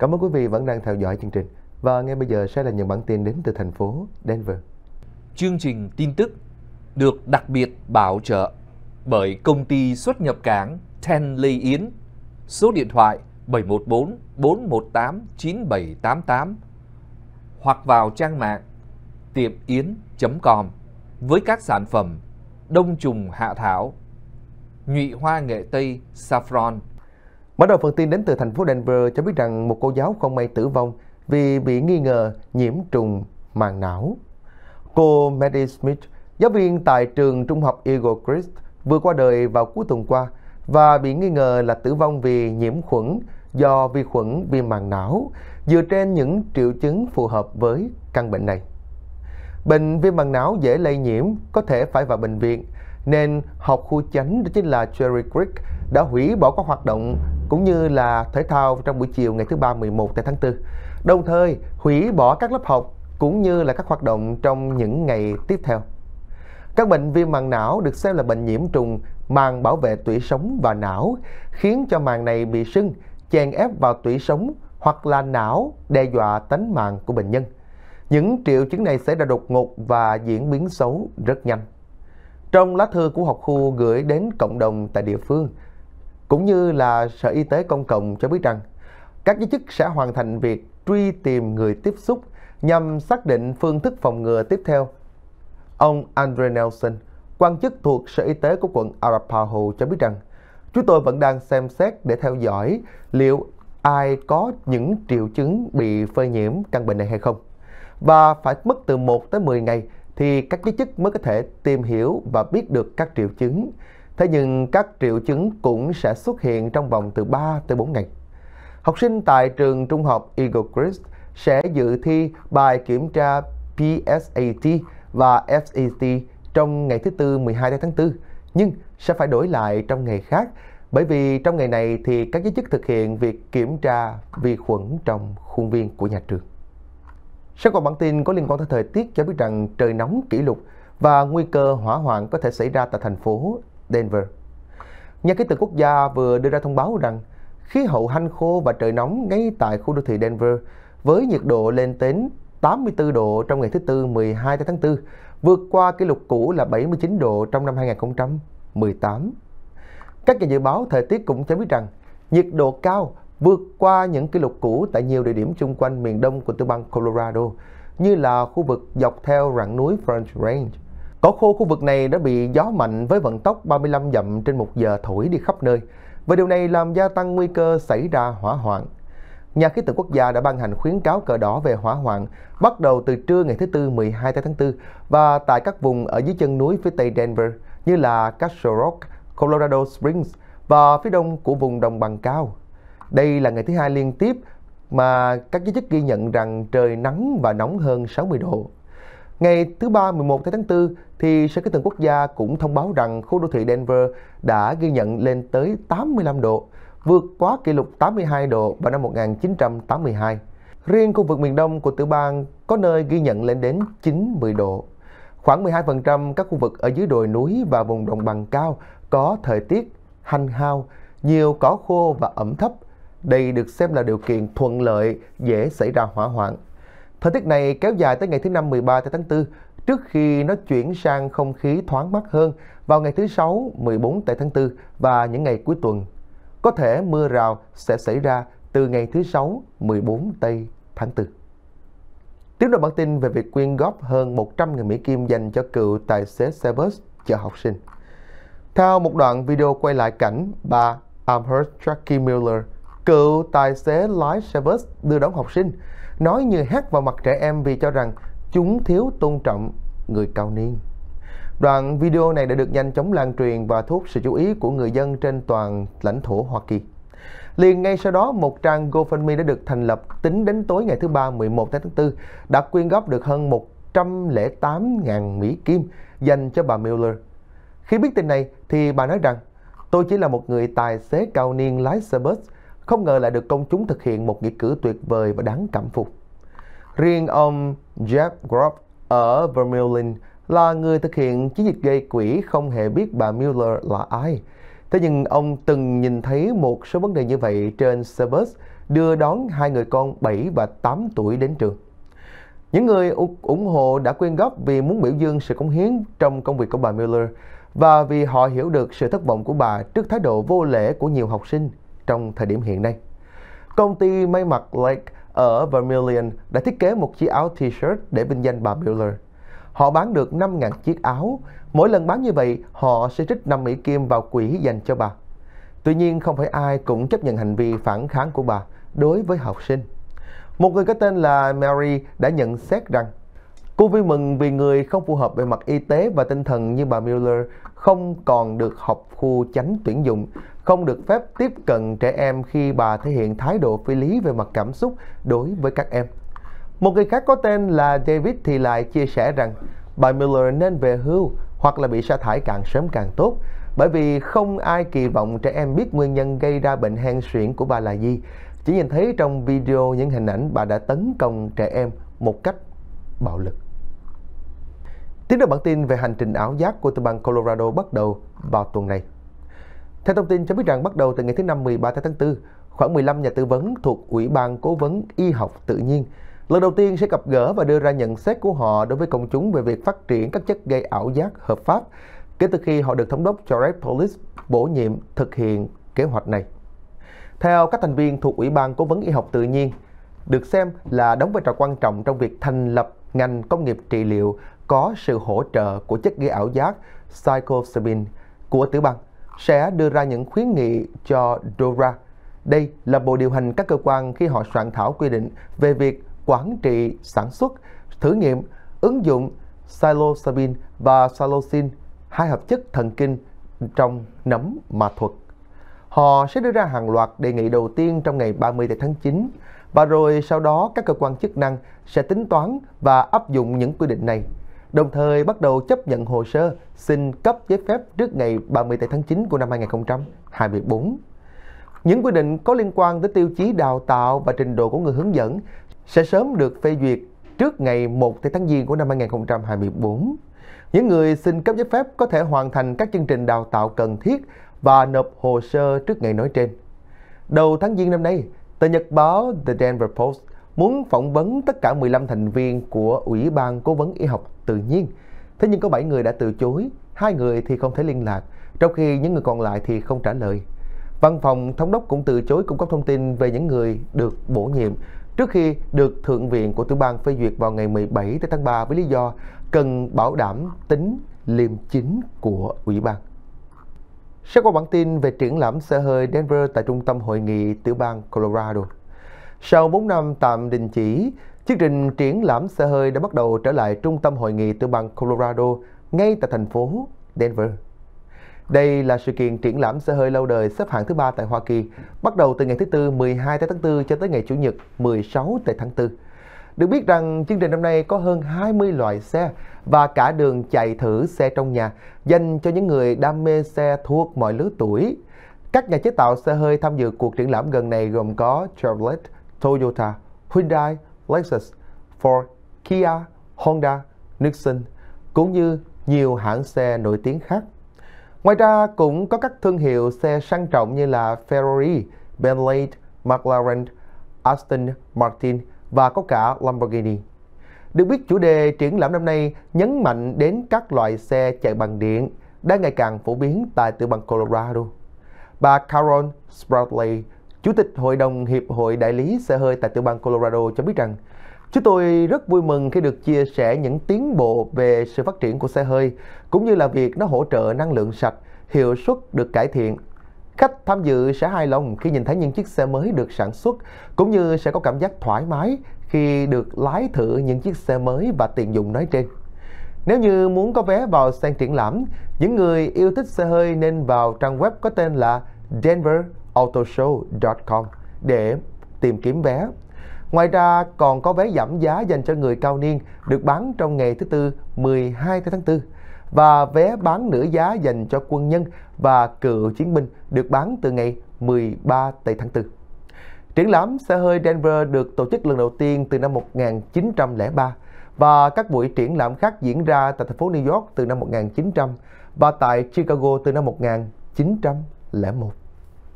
Cảm ơn quý vị vẫn đang theo dõi chương trình và ngay bây giờ sẽ là những bản tin đến từ thành phố Denver. Chương trình tin tức được đặc biệt bảo trợ bởi công ty xuất nhập cảng Ten Lê Yến, số điện thoại 714 418 9788 hoặc vào trang mạng tiệm yến.com với các sản phẩm đông trùng hạ thảo, nhụy hoa nghệ Tây saffron, Mở đầu phần tin đến từ thành phố Denver cho biết rằng một cô giáo không may tử vong vì bị nghi ngờ nhiễm trùng màng não. Cô Maddie Smith, giáo viên tại trường trung học Eagle Crest, vừa qua đời vào cuối tuần qua và bị nghi ngờ là tử vong vì nhiễm khuẩn do vi khuẩn viêm màng não dựa trên những triệu chứng phù hợp với căn bệnh này. Bệnh viêm màng não dễ lây nhiễm, có thể phải vào bệnh viện, nên học khu chánh đó chính là Cherry Creek đã hủy bỏ các hoạt động cũng như là thể thao trong buổi chiều ngày thứ ba 11 tại tháng 4. Đồng thời hủy bỏ các lớp học cũng như là các hoạt động trong những ngày tiếp theo. Các bệnh viêm màng não được xem là bệnh nhiễm trùng màng bảo vệ tủy sống và não, khiến cho màng này bị sưng, chèn ép vào tủy sống hoặc là não đe dọa tánh mạng của bệnh nhân. Những triệu chứng này xảy ra đột ngột và diễn biến xấu rất nhanh. Trong lá thư của học khu gửi đến cộng đồng tại địa phương, cũng như là Sở Y tế Công cộng cho biết rằng, các giới chức sẽ hoàn thành việc truy tìm người tiếp xúc nhằm xác định phương thức phòng ngừa tiếp theo. Ông Andre Nelson, quan chức thuộc Sở Y tế của quận arapahoe cho biết rằng, chúng tôi vẫn đang xem xét để theo dõi liệu ai có những triệu chứng bị phơi nhiễm căn bệnh này hay không. Và phải mất từ 1 tới 10 ngày thì các giới chức mới có thể tìm hiểu và biết được các triệu chứng Thế nhưng các triệu chứng cũng sẽ xuất hiện trong vòng từ 3 tới 4 ngày. Học sinh tại trường trung học Eagle Crest sẽ dự thi bài kiểm tra PSAT và SAT trong ngày thứ Tư 12 tháng 4, nhưng sẽ phải đổi lại trong ngày khác bởi vì trong ngày này thì các giới chức thực hiện việc kiểm tra vi khuẩn trong khuôn viên của nhà trường. Sẽ còn bản tin có liên quan tới thời tiết cho biết rằng trời nóng kỷ lục và nguy cơ hỏa hoạn có thể xảy ra tại thành phố Denver. Nhà khí tượng quốc gia vừa đưa ra thông báo rằng khí hậu hanh khô và trời nóng ngay tại khu đô thị Denver với nhiệt độ lên đến 84 độ trong ngày thứ Tư 12 tháng 4, vượt qua kỷ lục cũ là 79 độ trong năm 2018. Các nhà dự báo thời tiết cũng cho biết rằng nhiệt độ cao vượt qua những kỷ lục cũ tại nhiều địa điểm xung quanh miền đông của tiểu bang Colorado, như là khu vực dọc theo rặng núi French Range, Cỏ khô khu vực này đã bị gió mạnh với vận tốc 35 dặm trên 1 giờ thổi đi khắp nơi và điều này làm gia tăng nguy cơ xảy ra hỏa hoạn. Nhà khí tượng quốc gia đã ban hành khuyến cáo cờ đỏ về hỏa hoạn bắt đầu từ trưa ngày thứ Tư 12 tháng 4 và tại các vùng ở dưới chân núi phía tây Denver như là Castle Rock, Colorado Springs và phía đông của vùng đồng bằng cao. Đây là ngày thứ hai liên tiếp mà các giới chức ghi nhận rằng trời nắng và nóng hơn 60 độ. Ngày thứ Ba 11 tháng 4 thì Sở Khí tượng Quốc gia cũng thông báo rằng khu đô thị Denver đã ghi nhận lên tới 85 độ, vượt quá kỷ lục 82 độ vào năm 1982. Riêng khu vực miền đông của tiểu bang có nơi ghi nhận lên đến 90 độ. Khoảng 12% các khu vực ở dưới đồi núi và vùng đồng bằng cao có thời tiết hanh hao, nhiều cỏ khô và ẩm thấp. Đây được xem là điều kiện thuận lợi dễ xảy ra hỏa hoạn. Thời tiết này kéo dài tới ngày thứ năm 13 tới tháng 4 trước khi nó chuyển sang không khí thoáng mát hơn vào ngày thứ sáu 14 tại tháng 4 và những ngày cuối tuần. Có thể mưa rào sẽ xảy ra từ ngày thứ sáu 14 tây tháng 4. Tiếp tục bản tin về việc quyên góp hơn 100 người Mỹ Kim dành cho cựu tài xế xe bus chở học sinh. Theo một đoạn video quay lại cảnh bà Amherst Jackie Miller, cựu tài xế lái xe bus đưa đón học sinh, nói như hát vào mặt trẻ em vì cho rằng chúng thiếu tôn trọng người cao niên. Đoạn video này đã được nhanh chóng lan truyền và thu hút sự chú ý của người dân trên toàn lãnh thổ Hoa Kỳ. Liền ngay sau đó, một trang GoFundMe đã được thành lập tính đến tối ngày thứ Ba 11 tháng 4 đã quyên góp được hơn 108.000 Mỹ Kim dành cho bà Miller. Khi biết tin này thì bà nói rằng, tôi chỉ là một người tài xế cao niên lái xe bus không ngờ lại được công chúng thực hiện một nghĩa cử tuyệt vời và đáng cảm phục. Riêng ông Jeff Groff ở Vermilion là người thực hiện chiến dịch gây quỹ không hề biết bà Mueller là ai. Thế nhưng ông từng nhìn thấy một số vấn đề như vậy trên xe đưa đón hai người con 7 và 8 tuổi đến trường. Những người ủng hộ đã quyên góp vì muốn biểu dương sự cống hiến trong công việc của bà Mueller và vì họ hiểu được sự thất vọng của bà trước thái độ vô lễ của nhiều học sinh trong thời điểm hiện nay. Công ty may mặc Lake ở Vermilion đã thiết kế một chiếc áo t-shirt để vinh danh bà Miller. Họ bán được 5.000 chiếc áo. Mỗi lần bán như vậy, họ sẽ trích 5 Mỹ Kim vào quỹ dành cho bà. Tuy nhiên, không phải ai cũng chấp nhận hành vi phản kháng của bà đối với học sinh. Một người có tên là Mary đã nhận xét rằng Cô vui mừng vì người không phù hợp về mặt y tế và tinh thần như bà Miller không còn được học khu tránh tuyển dụng không được phép tiếp cận trẻ em khi bà thể hiện thái độ phi lý về mặt cảm xúc đối với các em. Một người khác có tên là David thì lại chia sẻ rằng bà Miller nên về hưu hoặc là bị sa thải càng sớm càng tốt bởi vì không ai kỳ vọng trẻ em biết nguyên nhân gây ra bệnh hen suyễn của bà là gì. Chỉ nhìn thấy trong video những hình ảnh bà đã tấn công trẻ em một cách bạo lực. Tiếp đến bản tin về hành trình ảo giác của tiểu bang Colorado bắt đầu vào tuần này. Theo thông tin cho biết rằng bắt đầu từ ngày thứ Năm 13 tháng 4, khoảng 15 nhà tư vấn thuộc Ủy ban Cố vấn Y học tự nhiên lần đầu tiên sẽ gặp gỡ và đưa ra nhận xét của họ đối với công chúng về việc phát triển các chất gây ảo giác hợp pháp kể từ khi họ được thống đốc Jared Polis bổ nhiệm thực hiện kế hoạch này. Theo các thành viên thuộc Ủy ban Cố vấn Y học tự nhiên, được xem là đóng vai trò quan trọng trong việc thành lập ngành công nghiệp trị liệu có sự hỗ trợ của chất gây ảo giác psilocybin của tiểu bang sẽ đưa ra những khuyến nghị cho DORA. Đây là bộ điều hành các cơ quan khi họ soạn thảo quy định về việc quản trị sản xuất, thử nghiệm, ứng dụng psilocybin và psilocin, hai hợp chất thần kinh trong nấm ma thuật. Họ sẽ đưa ra hàng loạt đề nghị đầu tiên trong ngày 30 tháng 9 và rồi sau đó các cơ quan chức năng sẽ tính toán và áp dụng những quy định này đồng thời bắt đầu chấp nhận hồ sơ xin cấp giấy phép trước ngày 30 tháng 9 của năm 2024. Những quy định có liên quan tới tiêu chí đào tạo và trình độ của người hướng dẫn sẽ sớm được phê duyệt trước ngày 1 tháng Giêng của năm 2024. Những người xin cấp giấy phép có thể hoàn thành các chương trình đào tạo cần thiết và nộp hồ sơ trước ngày nói trên. Đầu tháng Giêng năm nay, tờ nhật báo The Denver Post muốn phỏng vấn tất cả 15 thành viên của Ủy ban Cố vấn Y học tự nhiên. Thế nhưng có 7 người đã từ chối, hai người thì không thể liên lạc, trong khi những người còn lại thì không trả lời. Văn phòng thống đốc cũng từ chối cung cấp thông tin về những người được bổ nhiệm trước khi được Thượng viện của tiểu bang phê duyệt vào ngày 17 tháng 3 với lý do cần bảo đảm tính liêm chính của ủy ban. Sẽ có bản tin về triển lãm xe hơi Denver tại trung tâm hội nghị tiểu bang Colorado. Sau 4 năm tạm đình chỉ, chương trình triển lãm xe hơi đã bắt đầu trở lại trung tâm hội nghị tiểu bang Colorado ngay tại thành phố Denver. Đây là sự kiện triển lãm xe hơi lâu đời xếp hạng thứ ba tại Hoa Kỳ, bắt đầu từ ngày thứ Tư 12 tháng 4 cho tới ngày Chủ nhật 16 tại tháng 4. Được biết rằng chương trình năm nay có hơn 20 loại xe và cả đường chạy thử xe trong nhà dành cho những người đam mê xe thuộc mọi lứa tuổi. Các nhà chế tạo xe hơi tham dự cuộc triển lãm gần này gồm có Chevrolet, Toyota, Hyundai, Lexus, Ford, Kia, Honda, Nixon cũng như nhiều hãng xe nổi tiếng khác. Ngoài ra cũng có các thương hiệu xe sang trọng như là Ferrari, Bentley, McLaren, Aston Martin và có cả Lamborghini. Được biết chủ đề triển lãm năm nay nhấn mạnh đến các loại xe chạy bằng điện đang ngày càng phổ biến tại tiểu bang Colorado. Bà Carol Spratley Chủ tịch Hội đồng Hiệp hội Đại lý xe hơi tại tiểu bang Colorado cho biết rằng Chúng tôi rất vui mừng khi được chia sẻ những tiến bộ về sự phát triển của xe hơi, cũng như là việc nó hỗ trợ năng lượng sạch, hiệu suất được cải thiện. Khách tham dự sẽ hài lòng khi nhìn thấy những chiếc xe mới được sản xuất, cũng như sẽ có cảm giác thoải mái khi được lái thử những chiếc xe mới và tiện dụng nói trên. Nếu như muốn có vé vào xem triển lãm, những người yêu thích xe hơi nên vào trang web có tên là Denver autoshow.com để tìm kiếm vé. Ngoài ra còn có vé giảm giá dành cho người cao niên được bán trong ngày thứ tư 12 tháng 4 và vé bán nửa giá dành cho quân nhân và cựu chiến binh được bán từ ngày 13 tây tháng 4. Triển lãm xe hơi Denver được tổ chức lần đầu tiên từ năm 1903 và các buổi triển lãm khác diễn ra tại thành phố New York từ năm 1900 và tại Chicago từ năm 1901.